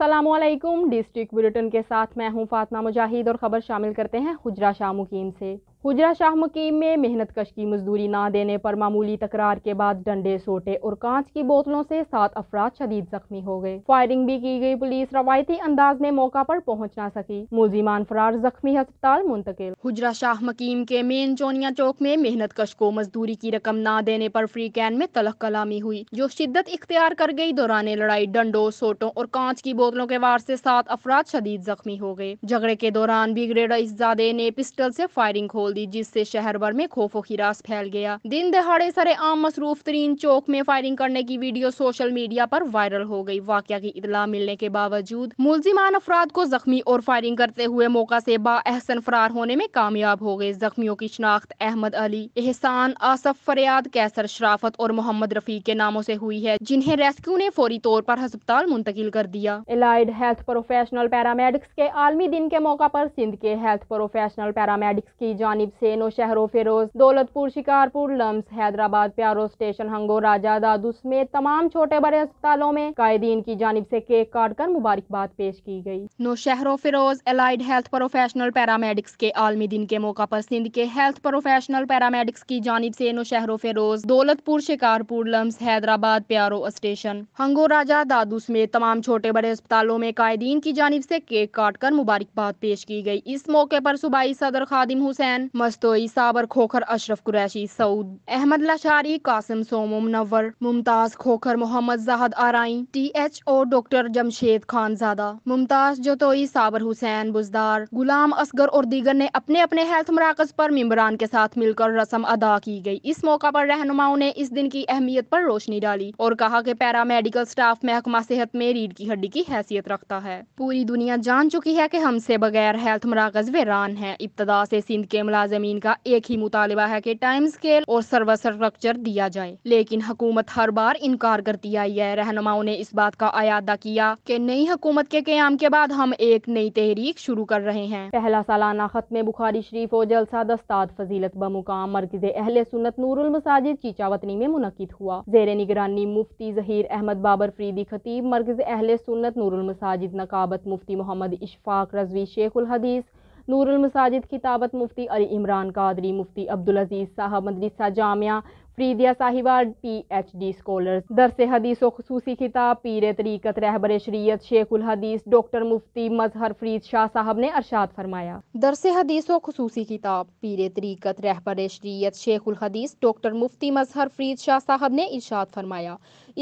Aslam district bulletin के साथ मैं हूं फातमा मुजाहिद और ख़बर शामिल करते हैं हुजरा शाह मुकीम से हुजरा शाह मुकीम में मेहनत कश की मजदूरी ना देने पर मामूली तकरार के बाद डंडे सोटे और कांच की बोतलों से सात अफराद शदीद जख्मी हो गए फायरिंग भी की गई पुलिस रवायती अंदाज में मौका पर पहुंच ना सकी मुलजिमान फरार जख्मी अस्पताल मुंतकिल हुजरा शाह मकीम के मेन चोनिया चौक में मेहनत कश को मजदूरी की रकम न देने पर फ्री कैन में तलक कलामी हुई जो शिद्दत इख्तियार कर गई दौरान लड़ाई डंडों सोटों और कांच की बोतलों के वार से सात अफराद शदीद जख्मी हो गए झगड़े के दौरान बिगड़ेड़ा इस ने पिस्टल से फायरिंग हो खोल दी जिससे शहर भर में खोफो खिरास फैल गया दिन दहाड़े सरे आम मसरूफ तरीन चौक में फायरिंग करने की वीडियो सोशल मीडिया आरोप वायरल हो गयी वाक्य की इतला मिलने के बावजूद मुलजिमान अफराद को जख्मी और फायरिंग करते हुए मौका ऐसी बाहसन फरार होने में कामयाब हो गए जख्मियों की शनाख्त अहमद अली एहसान आसफ फरियाद कैसर शराफत और मोहम्मद रफी के नामों ऐसी हुई है जिन्हें रेस्क्यू ने फौरी तौर पर हस्पताल मुंतकिल कर दिया एलाइड हेल्थ प्रोफेशनल पैरामेडिक्स के आलमी दिन के मौका आरोप सिंध के हेल्थ प्रोफेशनल पैरामेडिक्स की जान जानब से नौशहरो फिरोज दौलतपुर शिकारपुर लम्स हैदराबाद प्यारो स्टेशन हंगो राजा दादू समेत तमाम छोटे बड़े अस्पतालों में कायदीन की जानब से केक काट कर मुबारकबाद पेश की गयी Naushahro Feroze allied health professional paramedics के आलमी दिन के मौका आरोप सिंध के हेल्थ प्रोफेशनल पैरामेडिक्स की जानब से शहरों फिरोज दौलतपुर शिकारपुर लम्स हैदराबाद प्यारो स्टेशन हंगो राजा दादू समेत तमाम छोटे बड़े अस्पतालों में कायदीन की जानब से केक काट कर मुबारकबाद पेश की गई इस मौके आरोप सूबाई सदर खादिम हुसैन मस्तोई साबर Khokhar Ashraf Qureshi Saud Ahmad Lashari Qasim Somo Munawar Mumtaz Khokhar Mohammad Jahad R E T H O doctor Jamshed Khan Zada Mumtaz जतोई साबर हुसैन बुजदार गुलाम असगर और दीगर ने अपने अपने हेल्थ मराकज पर मम्बरान के साथ मिलकर रस्म अदा की गई इस मौका पर रहनुमाओं ने इस दिन की अहमियत पर रोशनी डाली और कहा कि पैरा मेडिकल स्टाफ महकमा सेहत में रीढ़ की हड्डी की हैसियत रखता है पूरी दुनिया जान चुकी है कि हमसे बगैर हेल्थ मराकज वेरान है इब्तदा से सिंध के मुला मुलाजमीन का एक ही मुतालबा है की टाइम स्केल और सर्वर स्ट्रक्चर दिया जाए लेकिन हुकूमत हर बार इनकार करती आई है रहनुमाओं ने इस बात का अयादा किया की नई हुकूमत के क्याम के बाद हम एक नई तहरीक शुरू कर रहे हैं पहला सालाना खत में बुखारी शरीफ और जलसा दस्ताद फजीलत बमुकाम मरकज अहल सुनत नूरुल मसाजिद चीचावतनी में मुनद हुआ जेर निगरानी मुफ्ती जहीर अहमद बाबर फरीदी खतीब मरकज अहल सुनत नूरुल मसाजिद नकाबत मुफ्ती मोहम्मद इशफाक रजवी शेख उल हदीस नूरमसाजिद खिताबत मुफ्ती अली इमरान कादरी मुफ्ती अब्दुल अजीज़ साहब मदरसा जामिया फ्रीदिया साहिबा पी एच डी स्कॉलर दरस हदीस व खसूसी खिताब पीर तरीकत रहबर शरीयत शेख उल हदीस डॉक्टर मुफ्ती मजहर फरीद शाह साहब ने अरशाद फरमाया दरस हदीस व खसूसी खिताब पीर तरीकत रहबर शरीयत शेख उल हदीस डॉक्टर मुफ्ती मजहर फरीद शाह साहब ने इर्शाद फरमाया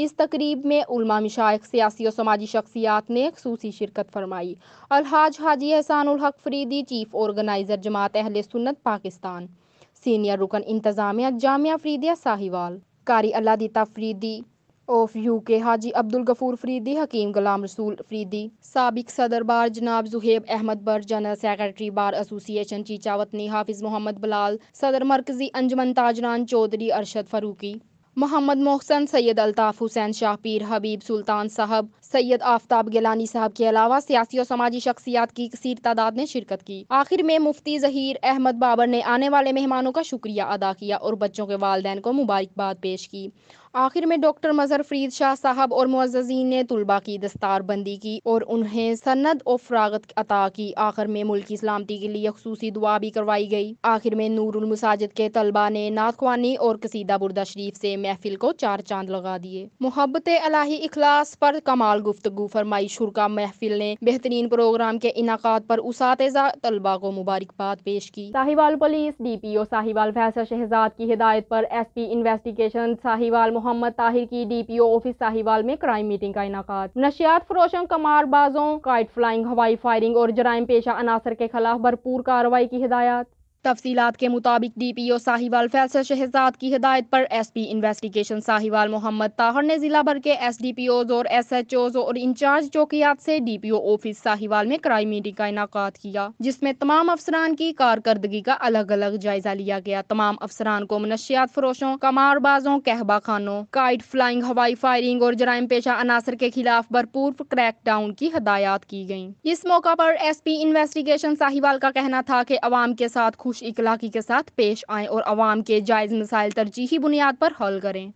इस तकरीब में उलमा मशाइ सियासी और समाजी शख्सियात ने खसूसी शिरकत फरमाई अलहाज हाजी एहसान उल हक फरीदी चीफ ऑर्गेनाइज़र जमात अहल सुन्नत पाकिस्तान सीनियर रुकन इंतजामिया जामिया फरीदिया साहिवाल कारी अला दिता फरीदी ऑफ यू के हाजी अब्दुल गफूर फरीदी हकीम गुलाम रसूल फरीदी सबक सदर बार जनाब जुहेब अहमद बर general secretary bar association Chichawatni Hafiz Mohammad बलाल सदर मरकज़ी अंजमन ताजरान चौधरी अरशद फरूकी मोहम्मद मोहसन सैयद अल्ताफ़ हुसैन शाहपीर हबीब सुल्तान साहब सैयद आफ्ताब गिलानी साहब के अलावा सियासी और समाजी शख्सियात की कसर तादाद ने शिरकत की आखिर में मुफ्ती जहीर अहमद बाबर ने आने वाले मेहमानों का शुक्रिया अदा किया और बच्चों के वालदेन को मुबारकबाद पेश की आखिर में डॉक्टर मजहर फरीद शाह साहब और मुआजीन ने तलबा की दस्तार बंदी की और उन्हें सन्नत और फरागत अता की आखिर में मुल्क की सलामती के लिए खसूसी दुआ भी करवाई गई आखिर में नूरमसाजिद के तलबा ने नाथवानी और कसीदा बुरदा शरीफ से महफिल को चार चांद लगा दिए मोहब्बत अलाही इखलास पर कमाल गुफ्तु फरमाई शुरा महफिल ने बेहतरीन प्रोग्राम के इनका पर उसातजा तलबा को मुबारकबाद पेश की Sahiwal police D P O Sahiwal Faisal Shahzad की हिदायत पर S P investigation Sahiwal Mohammad Tahir की D P O office Sahiwal में क्राइम मीटिंग का इनका नशियात फरोशों कमारबाजों काइट फ्लाइंग हवाई फायरिंग और जराइम पेशा अनासर के खिलाफ भरपूर कार्रवाई की हिदायत तफसीत के मुताबिक D P O Sahiwal Faisal Shahzad की हिदायत पर S P investigation Sahiwal Mohammad Tahir ने जिला भर के एस डी पी ओज और एस एच ओज और इंचार्ज चौकियात से D P O office Sahiwal में क्राइम मीटिंग का इनका किया जिसमें तमाम अफसरान की कारकर्दगी का अलग अलग जायजा लिया गया तमाम अफसरान को मनशियात फरोशों कमारबाजों कहबा खानों काइट फ्लाइंग हवाई फायरिंग और जराइम पेशा अनासर के खिलाफ भरपूर क्रैक डाउन की हदायत की गयी इस मौका आरोप एस पी इन्वेस्टिगेशन साहिवाल का कहना था की आवाम के साथ खुश खुश इखलाकी के साथ पेश आएँ और आवाम के जायज़ मसाइल तरजीही बुनियाद पर हल करें